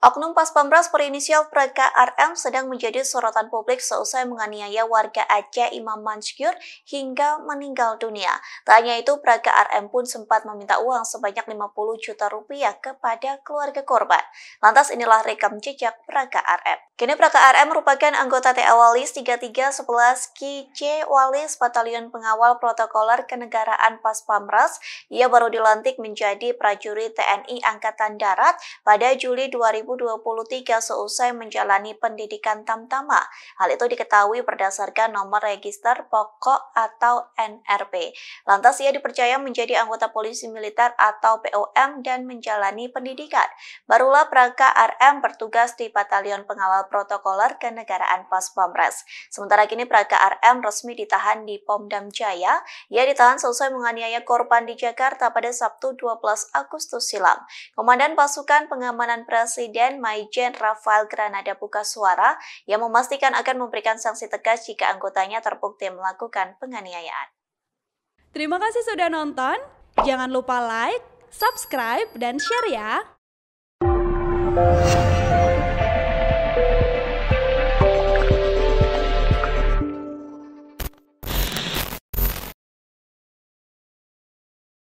Oknum Pas Pampres berinisial RM sedang menjadi sorotan publik seusai menganiaya warga Aceh Imam Mansyur hingga meninggal dunia. Tak hanya itu, RM pun sempat meminta uang sebanyak 50 juta rupiah kepada keluarga korban. Lantas inilah rekam jejak RM. Kini RM merupakan anggota TA Walis 3311 KC Walis Batalion Pengawal Protokoler Kenegaraan Pas Pampres. Ia baru dilantik menjadi prajurit TNI Angkatan Darat pada Juli 2000 2023 seusai menjalani pendidikan tamtama. Hal itu diketahui berdasarkan nomor register pokok atau NRP. Lantas ia dipercaya menjadi anggota polisi militer atau POM dan menjalani pendidikan. Barulah Praka RM bertugas di Batalion Pengawal Protokoler Kenegaraan Pas Pamres. Sementara kini Praka RM resmi ditahan di Pomdam Jaya. Ia ditahan seusai menganiaya korban di Jakarta pada Sabtu 12 Agustus silam. Komandan Pasukan Pengamanan Presiden Presiden Maijen Rafael Granada buka suara yang memastikan akan memberikan sanksi tegas jika anggotanya terbukti melakukan penganiayaan. Terima kasih sudah nonton. Jangan lupa like, subscribe, dan share ya.